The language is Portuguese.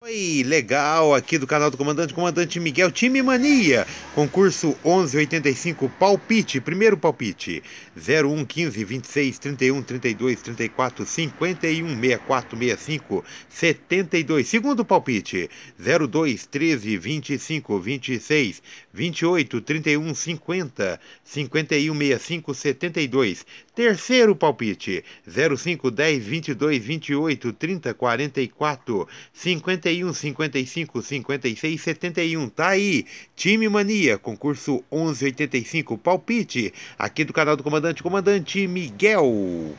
Oi, legal aqui do canal do Comandante, Comandante Miguel, Time Mania, concurso 1185, palpite, primeiro palpite, 01, 15, 26, 31, 32, 34, 51, 64, 65, 72, segundo palpite, 02, 13, 25, 26, 28, 31, 50, 51, 65, 72, terceiro palpite, 05, 10, 22, 28, 30, 44, 51, 51, 55, 56, 71. Tá aí. Time Mania, concurso 1185, palpite. Aqui do canal do Comandante, Comandante Miguel.